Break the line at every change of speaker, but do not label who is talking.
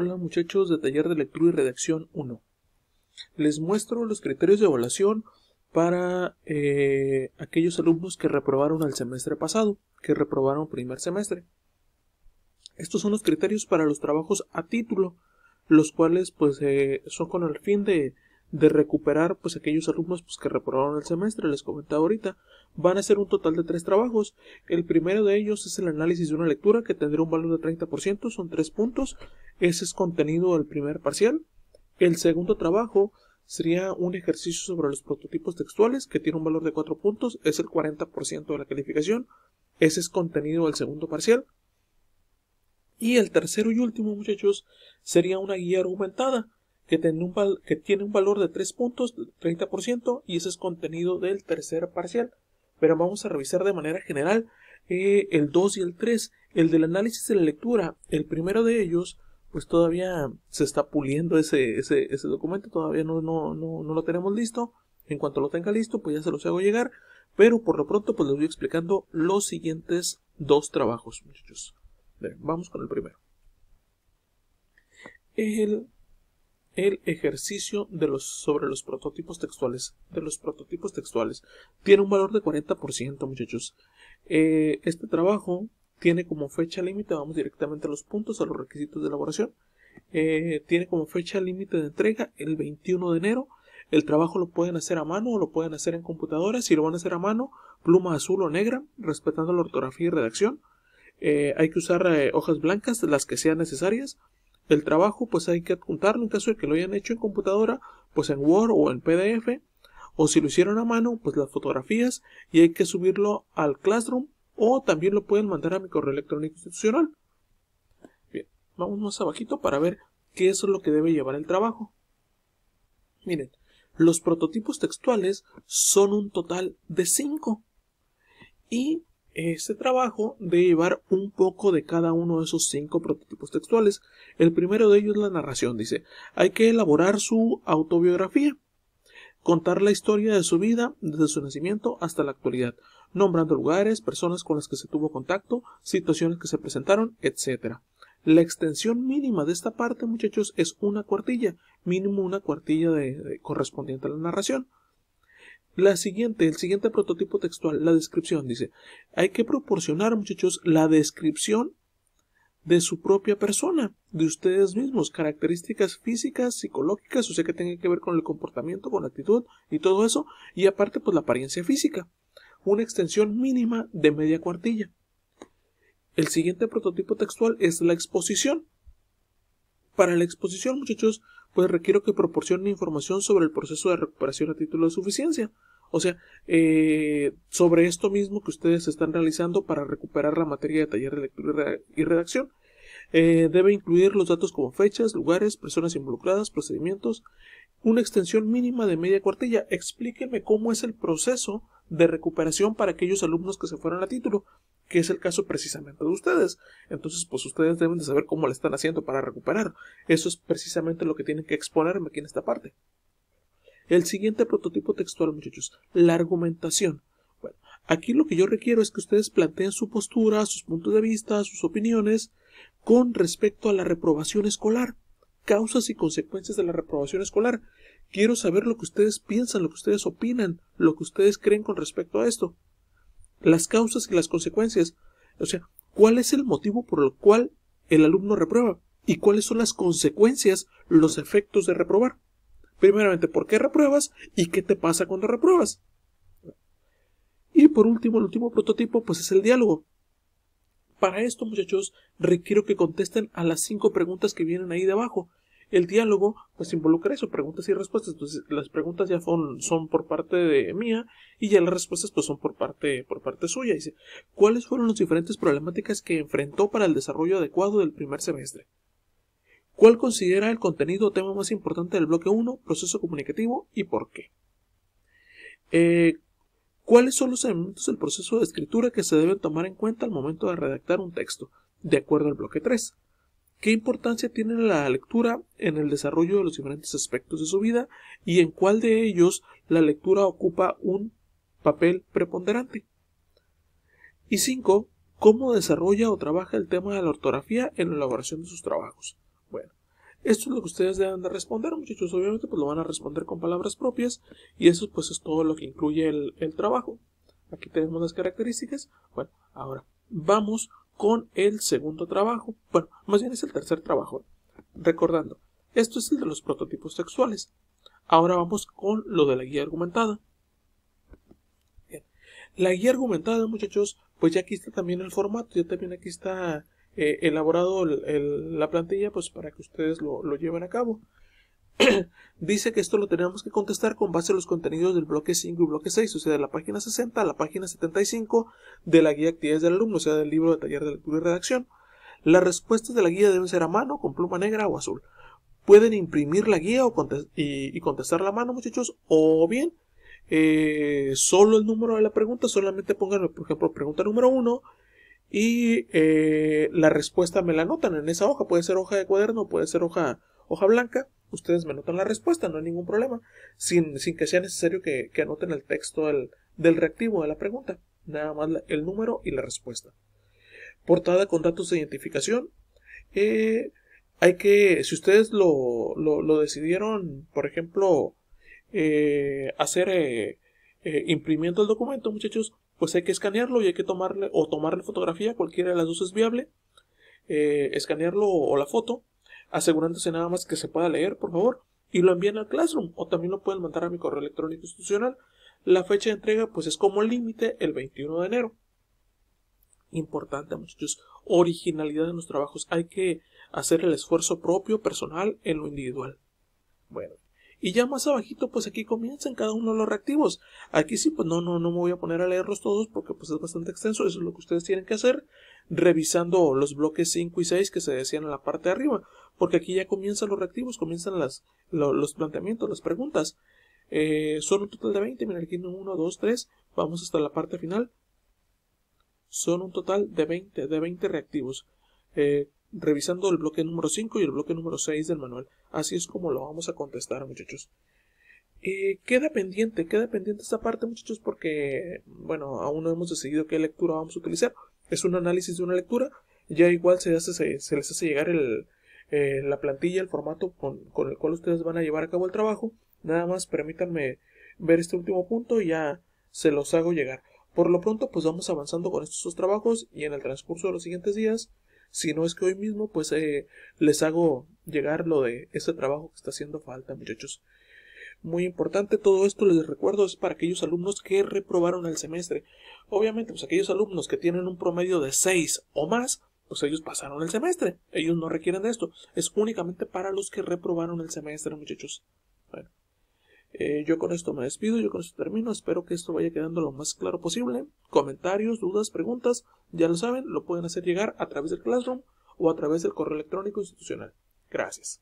Hola muchachos de Taller de Lectura y Redacción 1. Les muestro los criterios de evaluación para eh, aquellos alumnos que reprobaron el semestre pasado, que reprobaron primer semestre. Estos son los criterios para los trabajos a título, los cuales pues eh, son con el fin de, recuperar pues aquellos alumnos pues, que reprobaron el semestre, les comentaba ahorita, van a ser un total de tres trabajos. El primero de ellos es el análisis de una lectura que tendrá un valor de 30%, son tres puntos. Ese es contenido del primer parcial. El segundo trabajo sería un ejercicio sobre los prototipos textuales que tiene un valor de 4 puntos, es el 40% de la calificación. Ese es contenido del segundo parcial. Y el tercero y último, muchachos, sería una guía argumentada que tiene un, valor de 3 puntos, 30%, y ese es contenido del tercer parcial. Pero vamos a revisar de manera general eh, el 2 y el 3, el del análisis de la lectura, el primero de ellos pues todavía se está puliendo ese, ese, ese documento, todavía no, no, no, lo tenemos listo. En cuanto lo tenga listo, pues ya se los hago llegar. Pero por lo pronto, pues les voy explicando los siguientes dos trabajos, muchachos. vamos con el primero. El, el ejercicio de los, sobre los prototipos textuales. De los prototipos textuales. Tiene un valor de 40%, muchachos. Eh, este trabajo tiene como fecha límite, vamos directamente a los puntos, a los requisitos de elaboración. Eh, tiene como fecha límite de entrega el 21 de enero. El trabajo lo pueden hacer a mano o lo pueden hacer en computadora. Si lo van a hacer a mano, pluma azul o negra, respetando la ortografía y redacción. Eh, hay que usar eh, hojas blancas, las que sean necesarias. El trabajo, pues hay que apuntarlo, en caso de que lo hayan hecho en computadora, pues en Word o en PDF. O si lo hicieron a mano, pues las fotografías y hay que subirlo al Classroom o también lo pueden mandar a mi correo electrónico institucional. Bien, vamos más abajito para ver qué es lo que debe llevar el trabajo. Miren, los prototipos textuales son un total de 5 y ese trabajo debe llevar un poco de cada uno de esos cinco prototipos textuales. El primero de ellos es la narración, dice, hay que elaborar su autobiografía, contar la historia de su vida desde su nacimiento hasta la actualidad nombrando lugares, personas con las que se tuvo contacto, situaciones que se presentaron, etc. La extensión mínima de esta parte, muchachos, es una cuartilla, mínimo una cuartilla de, correspondiente a la narración. La siguiente, el siguiente prototipo textual, la descripción, dice, hay que proporcionar, muchachos, la descripción de su propia persona, de ustedes mismos, características físicas, psicológicas, o sea que tengan que ver con el comportamiento, con la actitud y todo eso, y aparte pues la apariencia física una extensión mínima de media cuartilla. El siguiente prototipo textual es la exposición. Para la exposición, muchachos, pues requiero que proporcionen información sobre el proceso de recuperación a título de suficiencia. O sea, eh, sobre esto mismo que ustedes están realizando para recuperar la materia de taller de lectura y redacción. Eh, debe incluir los datos como fechas, lugares, personas involucradas, procedimientos, una extensión mínima de media cuartilla. Explíqueme cómo es el proceso de recuperación para aquellos alumnos que se fueron a título, que es el caso precisamente de ustedes. Entonces, pues ustedes deben de saber cómo le están haciendo para recuperar. Eso es precisamente lo que tienen que exponerme aquí en esta parte. El siguiente prototipo textual, muchachos, la argumentación. Bueno, aquí lo que yo requiero es que ustedes planteen su postura, sus puntos de vista, sus opiniones con respecto a la reprobación escolar, causas y consecuencias de la reprobación escolar. Quiero saber lo que ustedes piensan, lo que ustedes opinan, lo que ustedes creen con respecto a esto. Las causas y las consecuencias. O sea, ¿cuál es el motivo por el cual el alumno reprueba? ¿Y cuáles son las consecuencias, los efectos de reprobar? Primeramente, ¿por qué repruebas? ¿Y qué te pasa cuando repruebas? Y por último, el último prototipo, pues es el diálogo. Para esto, muchachos, requiero que contesten a las cinco preguntas que vienen ahí debajo. abajo. El diálogo pues involucra eso, preguntas y respuestas. Entonces las preguntas ya son, son por parte de mía y ya las respuestas pues son por parte, por parte suya. Dice, ¿cuáles fueron las diferentes problemáticas que enfrentó para el desarrollo adecuado del primer semestre? ¿Cuál considera el contenido o tema más importante del bloque 1, proceso comunicativo y por qué? Eh, ¿Cuáles son los elementos del proceso de escritura que se deben tomar en cuenta al momento de redactar un texto? De acuerdo al bloque 3. ¿Qué importancia tiene la lectura en el desarrollo de los diferentes aspectos de su vida y en cuál de ellos la lectura ocupa un papel preponderante? Y cinco, ¿Cómo desarrolla o trabaja el tema de la ortografía en la elaboración de sus trabajos? Bueno, esto es lo que ustedes deben de responder, muchachos. Obviamente, pues lo van a responder con palabras propias y eso pues es todo lo que incluye el, el trabajo. Aquí tenemos las características. Bueno, ahora vamos con el segundo trabajo. Bueno, más bien es el tercer trabajo. Recordando, esto es el de los prototipos textuales. Ahora vamos con lo de la guía argumentada. La guía argumentada, muchachos, pues ya aquí está también el formato, ya también aquí está eh, elaborado la plantilla, pues para que ustedes lo lleven a cabo. dice que esto lo tenemos que contestar con base a los contenidos del bloque 5 y bloque 6, o sea, de la página 60 a la página 75 de la guía actividades del alumno, o sea, del libro de taller de lectura y redacción. Las respuestas de la guía deben ser a mano, con pluma negra o azul. Pueden imprimir la guía o y, contestar la mano, muchachos, o bien eh, solo el número de la pregunta, solamente pongan, por ejemplo, pregunta número 1 y eh, la respuesta me la anotan en esa hoja. Puede ser hoja de cuaderno, puede ser hoja, hoja blanca. Ustedes me anotan la respuesta, no hay ningún problema, sin, que sea necesario que, anoten el texto del, reactivo de la pregunta. Nada más el número y la respuesta. Portada con datos de identificación. Eh, hay que, si ustedes lo, lo, decidieron, por ejemplo, eh, hacer imprimiendo el documento, muchachos, pues hay que escanearlo y hay que tomarle o tomarle fotografía, cualquiera de las dos es viable, eh, escanearlo o, la foto, asegurándose nada más que se pueda leer, por favor, y lo envían al Classroom o también lo pueden mandar a mi correo electrónico institucional. La fecha de entrega pues es como límite el 21 de enero. Importante muchachos, originalidad en los trabajos, hay que hacer el esfuerzo propio, personal, en lo individual. Bueno, y ya más abajito, pues aquí comienzan cada uno de los reactivos. Aquí sí, pues no, no, no me voy a poner a leerlos todos porque pues es bastante extenso. Eso es lo que ustedes tienen que hacer revisando los bloques 5 y 6 que se decían en la parte de arriba. Porque aquí ya comienzan los reactivos, comienzan las, los planteamientos, las preguntas. Eh, son un total de 20. Miren, aquí 1, 2, 3. Vamos hasta la parte final. Son un total de 20, de 20 reactivos. Eh, revisando el bloque número 5 y el bloque número 6 del manual. Así es como lo vamos a contestar, muchachos. Eh, queda pendiente, queda pendiente esta parte, muchachos, porque, bueno, aún no hemos decidido qué lectura vamos a utilizar. Es un análisis de una lectura. Ya igual se, hace, se, les hace llegar el, eh, la plantilla, el formato con, con el cual ustedes van a llevar a cabo el trabajo. Nada más permítanme ver este último punto y ya se los hago llegar. Por lo pronto, pues vamos avanzando con estos dos trabajos y en el transcurso de los siguientes días si no es que hoy mismo, pues eh, les hago llegar lo de ese trabajo que está haciendo falta, muchachos. Muy importante todo esto, les recuerdo, es para aquellos alumnos que reprobaron el semestre. Obviamente, pues aquellos alumnos que tienen un promedio de 6 o más, pues ellos pasaron el semestre. Ellos no requieren de esto. Es únicamente para los que reprobaron el semestre, muchachos. Bueno. Eh, yo con esto me despido, yo con esto termino, espero que esto vaya quedando lo más claro posible. Comentarios, dudas, preguntas, ya lo saben, lo pueden hacer llegar a través del Classroom o a través del correo electrónico institucional. Gracias.